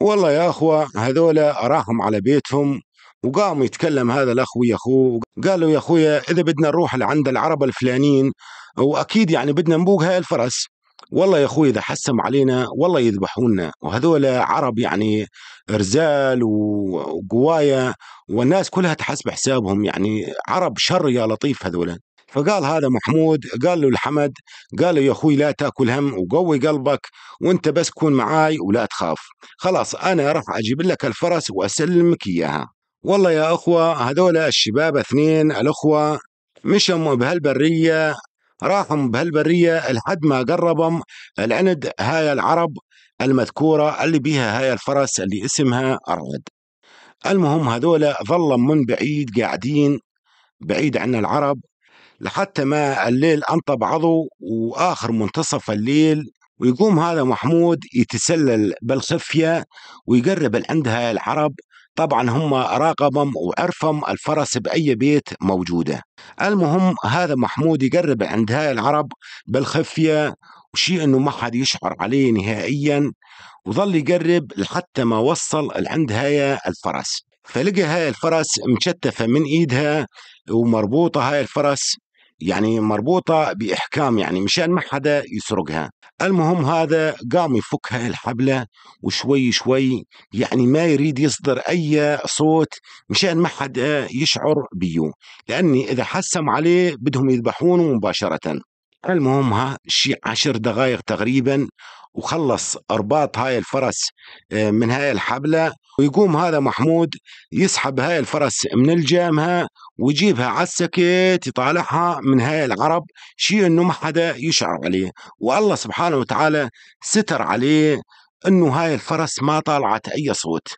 والله يا اخوه هذولا راهم على بيتهم وقام يتكلم هذا الاخ ويا اخوه قال له يا اخويا اذا بدنا نروح لعند العرب الفلانين واكيد يعني بدنا نبوق هاي الفرس والله يا اخوي اذا حسم علينا والله يذبحونا وهذول عرب يعني رزال وقوايا والناس كلها تحسب حسابهم يعني عرب شر يا لطيف هذول فقال هذا محمود قال له الحمد قال له يا اخوي لا تاكل هم وقوي قلبك وانت بس كون معاي ولا تخاف خلاص انا راح اجيب لك الفرس واسلمك اياها والله يا اخوه هذول الشباب اثنين الاخوه مشوا بهالبريه راحهم بهالبرية لحد ما قربهم العند هاي العرب المذكورة اللي بيها هاي الفرس اللي اسمها أرعد المهم هذولا ظلوا من بعيد قاعدين بعيد عن العرب لحتى ما الليل أنطب عضو وآخر منتصف الليل ويقوم هذا محمود يتسلل بالخفية ويقرب عندها هاي العرب طبعا هم راقبهم وعرفهم الفرس بأي بيت موجودة المهم هذا محمود يقرب عند هاي العرب بالخفية وشيء انه ما حد يشعر عليه نهائيا وظل يقرب لحتى ما وصل عند هاي الفرس فلقى هاي الفرس مشتفة من ايدها ومربوطة هاي الفرس يعني مربوطة بإحكام يعني مشان ما حدا يسرقها المهم هذا قام يفك هاي الحبلة وشوي شوي يعني ما يريد يصدر أي صوت مشان ما حدا يشعر بيو لأني إذا حسم عليه بدهم يذبحونه مباشرة المهم ها شي عشر دقائق تقريبا وخلص ارباط هاي الفرس آه، من هاي الحبلة ويقوم هذا محمود يسحب هاي الفرس من الجامها ويجيبها على السكت يطالعها من هاي العرب شيء انه ما حدا يشعر عليه والله سبحانه وتعالى ستر عليه انه هاي الفرس ما طالعت اي صوت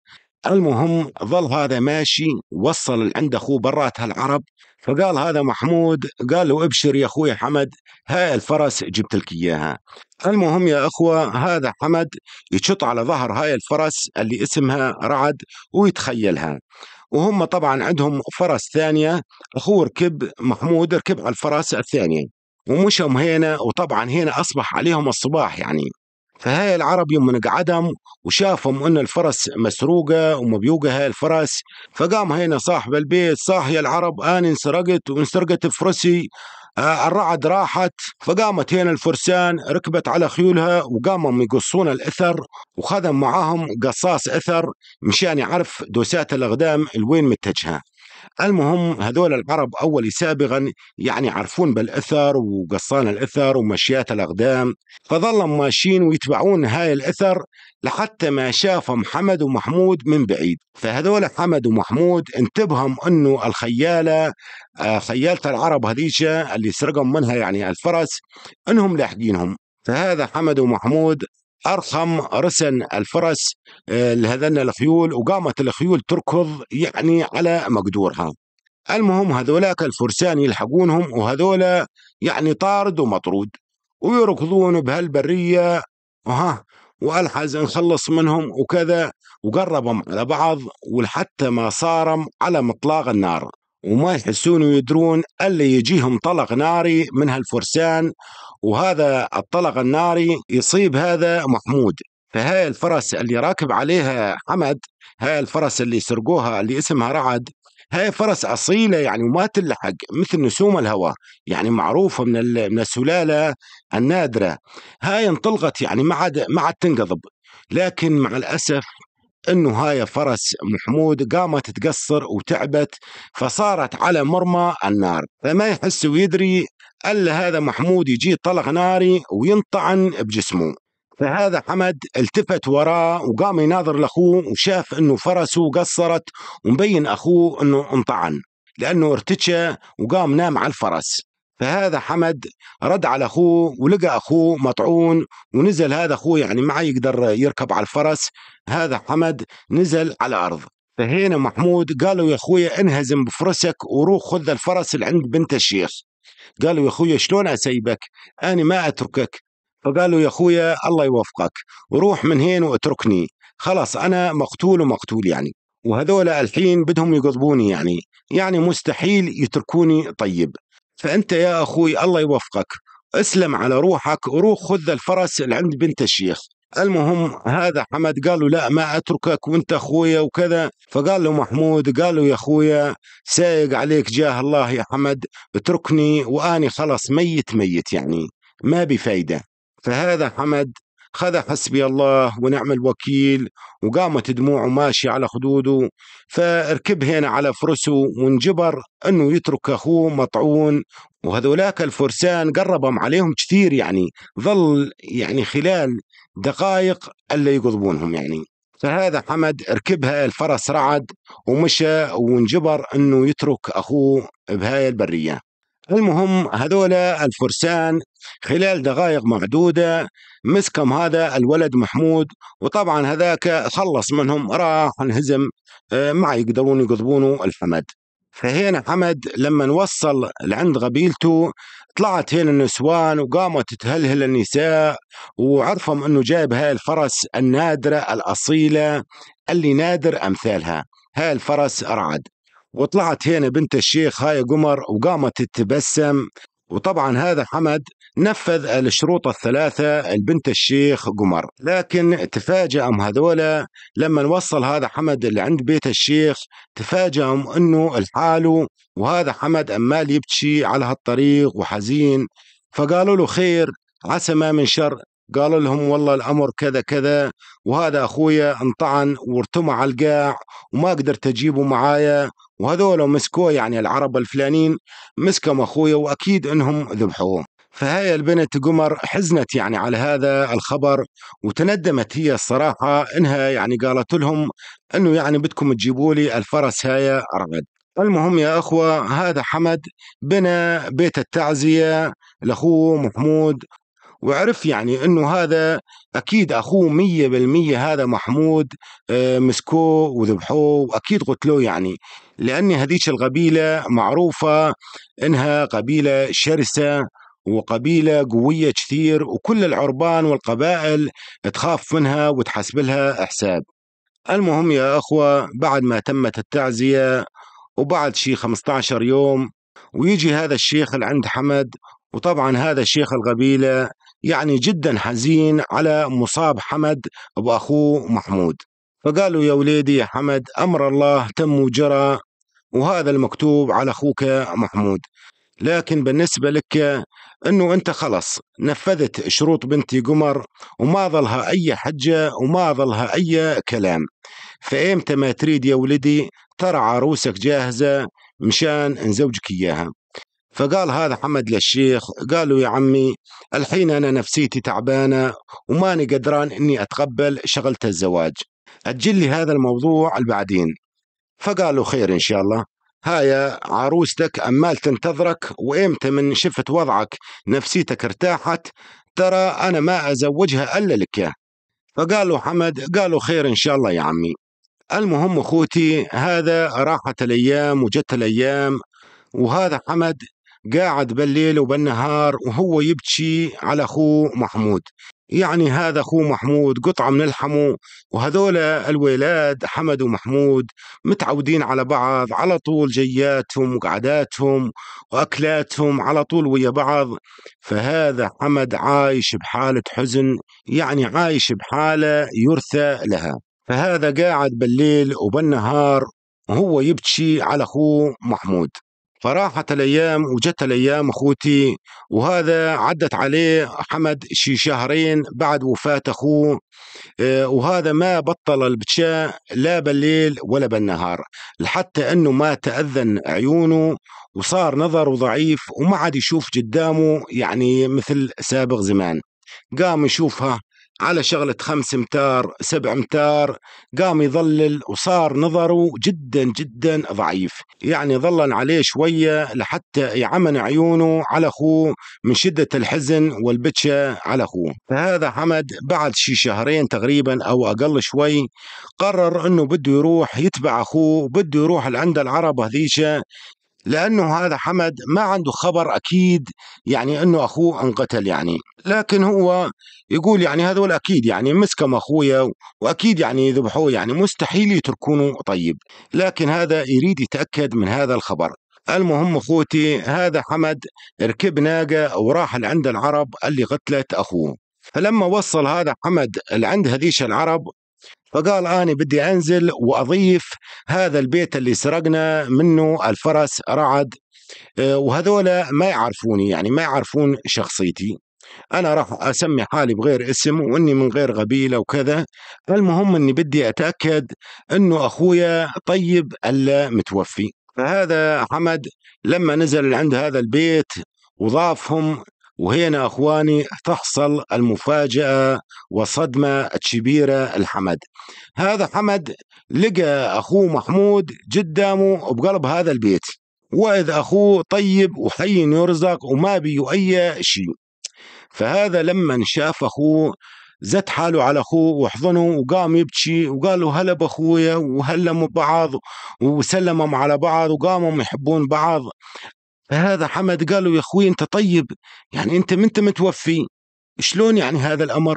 المهم ظل هذا ماشي وصل عند اخوه برات هالعرب فقال هذا محمود قال له ابشر يا اخوي حمد هاي الفرس جبت لك اياها المهم يا اخوه هذا حمد يشط على ظهر هاي الفرس اللي اسمها رعد ويتخيلها وهم طبعا عندهم فرس ثانية أخوه ركب محمود ركب على الفرس الثانية ومشهم هنا وطبعا هنا أصبح عليهم الصباح يعني فهاي العرب يوم من قعدهم وشافهم أن الفرس مسروقة ومبيوقة هاي الفرس فقام هنا صاحب البيت صاح يا العرب أنا انسرقت وانسرقت فرسي آه، الرعد راحت فقامت هنا الفرسان ركبت على خيولها وقاموا يقصون الأثر وخذ معاهم قصاص أثر مشان يعرف دوسات الأقدام لوين متجهة المهم هذول العرب أول سابقا يعني عرفون بالأثر وقصان الأثر ومشيات الأقدام فظلوا ماشيين ويتبعون هاي الأثر لحتى ما شاف محمد ومحمود من بعيد فهذول حمد ومحمود انتبهم أنه الخيالة آه، خيالة العرب هذيك اللي سرقهم منها يعني الفرس أنهم لاحقينهم فهذا حمد ومحمود أرخم رسن الفرس آه، لهذن الخيول وقامت الخيول تركض يعني على مقدورها المهم هذولاك الفرسان يلحقونهم وهذولا يعني طارد ومطرود ويركضون بهالبرية وها والحز نخلص منهم وكذا وقربهم على بعض ولحتى ما صارم على مطلاق النار وما يحسون ويدرون الا يجيهم طلق ناري من هالفرسان وهذا الطلق الناري يصيب هذا محمود فهاي الفرس اللي راكب عليها حمد هاي الفرس اللي سرقوها اللي اسمها رعد هاي فرس اصيله يعني وما تلحق مثل نسوم الهواء يعني معروفه من من السلاله النادره هاي انطلقت يعني ما عاد ما عاد تنقضب لكن مع الاسف انه هاي فرس محمود قامت تقصر وتعبت فصارت على مرمى النار فما يحس ويدري الا هذا محمود يجي طلق ناري وينطعن بجسمه فهذا حمد التفت وراه وقام يناظر لاخوه وشاف انه فرسه قصرت ومبين اخوه انه انطعن لانه ارتجى وقام نام على الفرس فهذا حمد رد على اخوه ولقى اخوه مطعون ونزل هذا اخوه يعني ما يقدر يركب على الفرس هذا حمد نزل على الارض فهنا محمود قالوا يا اخويا انهزم بفرسك وروح خذ الفرس اللي عند بنت الشيخ قالوا يا اخويا شلون اسيبك انا ما اتركك فقالوا يا اخويا الله يوفقك وروح من هين واتركني خلاص انا مقتول ومقتول يعني وهذول الحين بدهم يقضبوني يعني يعني مستحيل يتركوني طيب فأنت يا أخوي الله يوفقك اسلم على روحك وروح خذ الفرس اللي عند بنت الشيخ المهم هذا حمد قال له لا ما اتركك وانت اخويا وكذا فقال له محمود قال له يا اخويا سايق عليك جاه الله يا حمد اتركني واني خلاص ميت ميت يعني ما بفايده فهذا حمد خذ حسبي الله ونعم الوكيل وقامت دموعه ماشية على خدوده فركب هنا على فرسه وانجبر أنه يترك أخوه مطعون وهذولاك الفرسان قربهم عليهم كثير يعني ظل يعني خلال دقائق ألا يقضبونهم يعني فهذا حمد ركبها الفرس رعد ومشى وانجبر أنه يترك أخوه بهاي البرية المهم هذول الفرسان خلال دقائق معدودة مسكم هذا الولد محمود وطبعا هذاك خلص منهم راح انهزم آه، ما يقدرون يقضبونه الحمد فهنا حمد لما وصل لعند قبيلته طلعت هنا النسوان وقامت تتهلهل النساء وعرفهم انه جايب هاي الفرس النادرة الأصيلة اللي نادر أمثالها هاي الفرس أرعد وطلعت هنا بنت الشيخ هاي قمر وقامت تتبسم وطبعا هذا حمد نفذ الشروط الثلاثة البنت الشيخ قمر لكن تفاجأهم هذولا لما وصل هذا حمد اللي عند بيت الشيخ تفاجأهم أنه الحاله وهذا حمد أمال يبكي على هالطريق وحزين فقالوا له خير عسى ما من شر قالوا لهم والله الأمر كذا كذا وهذا أخويا انطعن وارتمى على القاع وما قدرت أجيبه معايا وهذول مسكوه يعني العرب الفلانين مسكوا اخويا واكيد انهم ذبحوه فهاي البنت قمر حزنت يعني على هذا الخبر وتندمت هي الصراحة انها يعني قالت لهم انه يعني بدكم تجيبوا لي الفرس هاي ارغد المهم يا اخوة هذا حمد بنى بيت التعزية لاخوه محمود وعرف يعني انه هذا اكيد اخوه مية بالمية هذا محمود آه، مسكوه وذبحوه واكيد قتلوه يعني لأن هذه القبيلة معروفة أنها قبيلة شرسة وقبيلة قوية كثير وكل العربان والقبائل تخاف منها وتحسب لها حساب المهم يا أخوة بعد ما تمت التعزية وبعد شي 15 يوم ويجي هذا الشيخ عند حمد وطبعا هذا الشيخ القبيلة يعني جدا حزين على مصاب حمد وأخوه محمود فقالوا يا وليدي يا حمد أمر الله تم وجرى وهذا المكتوب على أخوك محمود لكن بالنسبة لك أنه أنت خلص نفذت شروط بنتي قمر وما ظلها أي حجة وما ظلها أي كلام فإمتى ما تريد يا ولدي ترى عروسك جاهزة مشان نزوجك إياها فقال هذا حمد للشيخ قالوا يا عمي الحين أنا نفسيتي تعبانة وماني قدران أني أتقبل شغلة الزواج أجل لي هذا الموضوع البعدين فقالوا خير إن شاء الله هاي عروستك أمال تنتظرك وإمتى من شفت وضعك نفسيتك ارتاحت ترى أنا ما أزوجها إلا لك فقالوا حمد قالوا خير إن شاء الله يا عمي المهم أخوتي هذا راحت الأيام وجت الأيام وهذا حمد قاعد بالليل وبالنهار وهو يبكي على أخوه محمود يعني هذا أخوه محمود قطعة من الحمو وهذول الولاد حمد ومحمود متعودين على بعض على طول جياتهم وقعداتهم وأكلاتهم على طول ويا بعض فهذا حمد عايش بحالة حزن يعني عايش بحالة يرثى لها فهذا قاعد بالليل وبالنهار وهو يبكي على أخوه محمود فراحت الايام وجت الايام اخوتي وهذا عدت عليه حمد شي شهرين بعد وفاه اخوه آه، وهذا ما بطل البتشاء لا بالليل ولا بالنهار لحتى انه ما تاذن عيونه وصار نظره ضعيف وما عاد يشوف قدامه يعني مثل سابق زمان قام يشوفها على شغلة خمس امتار سبع امتار قام يظلل وصار نظره جدا جدا ضعيف يعني ظلن عليه شوية لحتى يعمن عيونه على أخوه من شدة الحزن والبتشة على أخوه فهذا حمد بعد شي شهرين تقريبا أو أقل شوي قرر أنه بده يروح يتبع أخوه بده يروح لعند العرب هذيشة لانه هذا حمد ما عنده خبر اكيد يعني انه اخوه انقتل يعني لكن هو يقول يعني هذول اكيد يعني مسكم اخويا واكيد يعني ذبحوه يعني مستحيل يتركونه طيب لكن هذا يريد يتاكد من هذا الخبر المهم اخوتي هذا حمد ركب ناقه وراح لعند العرب اللي قتلت اخوه فلما وصل هذا حمد لعند هذيش العرب فقال أنا بدي أنزل وأضيف هذا البيت اللي سرقنا منه الفرس رعد آه، وهذولا ما يعرفوني يعني ما يعرفون شخصيتي انا راح اسمي حالي بغير اسم واني من غير قبيله وكذا المهم اني بدي اتاكد انه اخويا طيب الا متوفي فهذا حمد لما نزل عند هذا البيت وضافهم وهنا أخواني تحصل المفاجأة وصدمة كبيرة الحمد هذا حمد لقى أخوه محمود قدامه بقلب هذا البيت وإذ أخوه طيب وحي يرزق وما بيه أي شيء فهذا لما شاف أخوه زت حاله على اخوه وحضنه وقام يبكي وقال له هلا باخويا وهلموا بعض وسلموا على بعض وقاموا يحبون بعض فهذا حمد قال له يا اخوي انت طيب يعني انت منت متوفي شلون يعني هذا الامر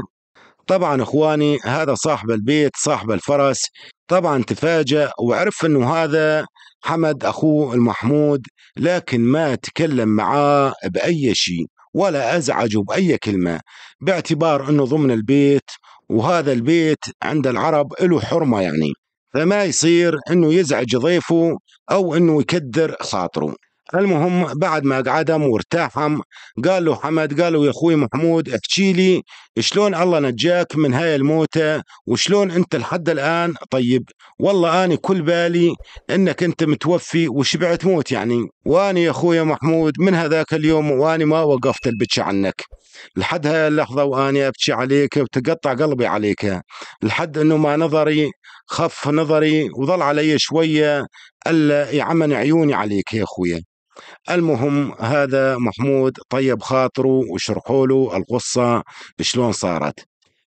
طبعا اخواني هذا صاحب البيت صاحب الفرس طبعا تفاجأ وعرف انه هذا حمد اخوه المحمود لكن ما تكلم معاه باي شيء ولا ازعجه باي كلمه باعتبار انه ضمن البيت وهذا البيت عند العرب له حرمه يعني فما يصير انه يزعج ضيفه او انه يكدر خاطره المهم بعد ما قعدم وارتاحم قال له حمد قال له يا اخوي محمود احكي لي شلون الله نجاك من هاي الموتة وشلون انت لحد الان طيب والله اني كل بالي انك انت متوفي وشبعت موت يعني واني يا اخوي محمود من هذاك اليوم واني ما وقفت البتش عنك لحد هاي اللحظة واني ابكي عليك وتقطع قلبي عليك لحد انه ما نظري خف نظري وظل علي شوية الا يعمن عيوني عليك يا اخويا المهم هذا محمود طيب خاطره وشرحوا له القصة شلون صارت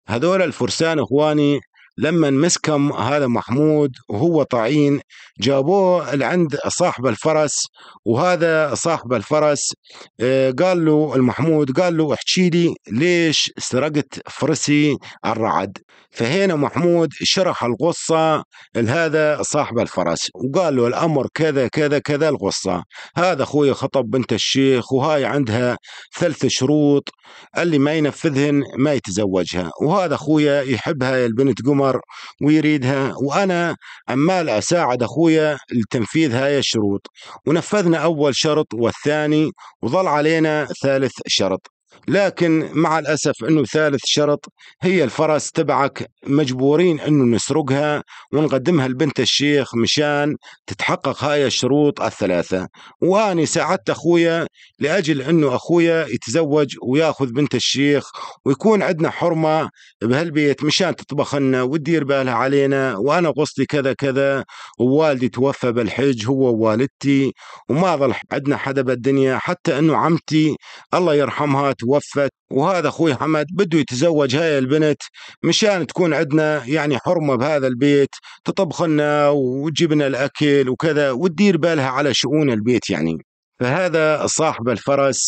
هذول الفرسان اخواني لما مسكم هذا محمود وهو طعين جابوه لعند صاحب الفرس وهذا صاحب الفرس آه، قال له المحمود قال له احكي لي ليش سرقت فرسي الرعد فهنا محمود شرح القصة لهذا صاحب الفرس وقال له الأمر كذا كذا كذا القصة هذا أخوي خطب بنت الشيخ وهاي عندها ثلث شروط اللي ما ينفذهن ما يتزوجها وهذا أخويا يحبها البنت قمر الأمر ويريدها وأنا عمال أساعد أخويا لتنفيذ هاي الشروط ونفذنا أول شرط والثاني وظل علينا ثالث شرط لكن مع الأسف أنه ثالث شرط هي الفرس تبعك مجبورين أنه نسرقها ونقدمها لبنت الشيخ مشان تتحقق هاي الشروط الثلاثة وأني ساعدت أخويا لأجل أنه أخويا يتزوج وياخذ بنت الشيخ ويكون عندنا حرمة بهالبيت مشان تطبخ لنا وتدير بالها علينا وأنا قصدي كذا كذا ووالدي توفى بالحج هو ووالدتي وما ظل عندنا حدا بالدنيا حتى أنه عمتي الله يرحمها توفت وهذا اخوي حمد بده يتزوج هاي البنت مشان تكون عندنا يعني حرمه بهذا البيت تطبخ لنا وتجيب لنا الاكل وكذا وتدير بالها على شؤون البيت يعني فهذا صاحب الفرس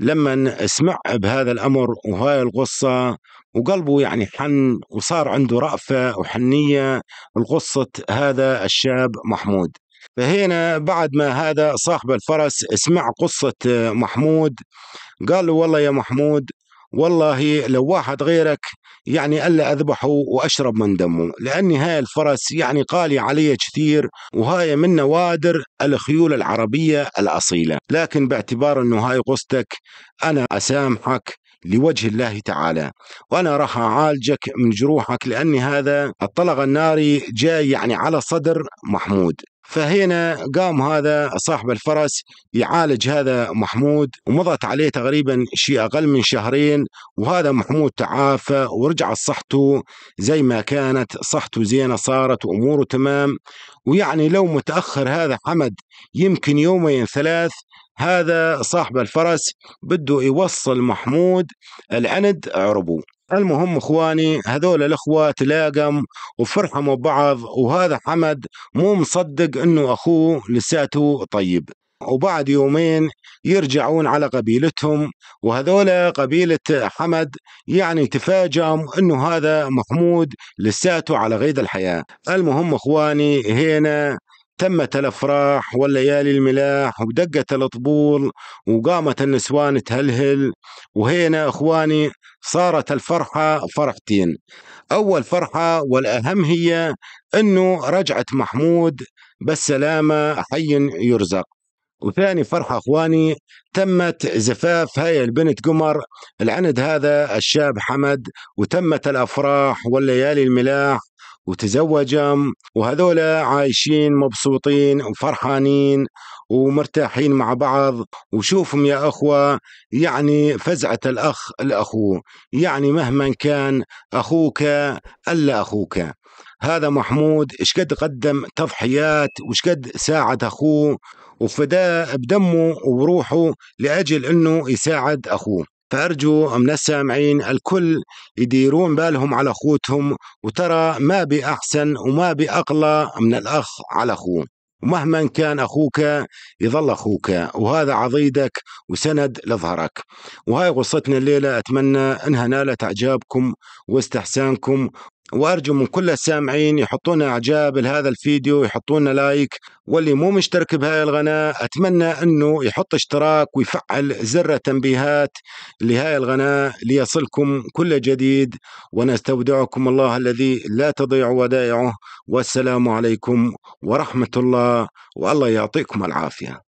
لما سمع بهذا الامر وهاي الغصه وقلبه يعني حن وصار عنده رأفة وحنية لقصه هذا الشاب محمود فهنا بعد ما هذا صاحب الفرس سمع قصة آه، محمود قال له والله يا محمود والله لو واحد غيرك يعني ألا أذبحه وأشرب من دمه لأني هاي الفرس يعني قالي علي كثير وهاي من نوادر الخيول العربية الأصيلة لكن باعتبار أنه هاي قصتك أنا أسامحك لوجه الله تعالى وأنا راح أعالجك من جروحك لأن هذا الطلق الناري جاي يعني على صدر محمود فهنا قام هذا صاحب الفرس يعالج هذا محمود ومضت عليه تقريبا شيء أقل من شهرين وهذا محمود تعافى ورجعت صحته زي ما كانت صحته زينة صارت وأموره تمام ويعني لو متأخر هذا حمد يمكن يومين ثلاث هذا صاحب الفرس بده يوصل محمود العند عربه المهم اخواني هذول الاخوه تلاقم وفرحموا بعض وهذا حمد مو مصدق انه اخوه لساته طيب وبعد يومين يرجعون على قبيلتهم وهذولا قبيلة حمد يعني تفاجأوا أنه هذا محمود لساته على قيد الحياة المهم أخواني هنا تمت الأفراح والليالي الملاح ودقت الأطبول وقامت النسوان تهلهل وهنا إخواني صارت الفرحة فرحتين أول فرحة والأهم هي أنه رجعت محمود بالسلامة حي يرزق وثاني فرحة إخواني تمت زفاف هاي البنت قمر العند هذا الشاب حمد وتمت الأفراح والليالي الملاح وتزوج وهذولا عايشين مبسوطين وفرحانين ومرتاحين مع بعض وشوفهم يا أخوة يعني فزعة الأخ لأخوه يعني مهما كان أخوك ألا أخوك هذا محمود شقد قدم تضحيات وشقد ساعد أخوه وفداه بدمه وروحه لأجل أنه يساعد أخوه فأرجو من السامعين الكل يديرون بالهم على أخوتهم وترى ما بأحسن وما بأقلى من الأخ على أخوه ومهما كان أخوك يظل أخوك وهذا عضيدك وسند لظهرك وهاي قصتنا الليلة أتمنى أنها نالت إعجابكم واستحسانكم وارجو من كل السامعين يحطون اعجاب لهذا الفيديو يحطون لايك واللي مو مشترك بهاي القناه اتمنى انه يحط اشتراك ويفعل زر التنبيهات لهاي القناه ليصلكم كل جديد ونستودعكم الله الذي لا تضيع ودائعه والسلام عليكم ورحمه الله والله يعطيكم العافيه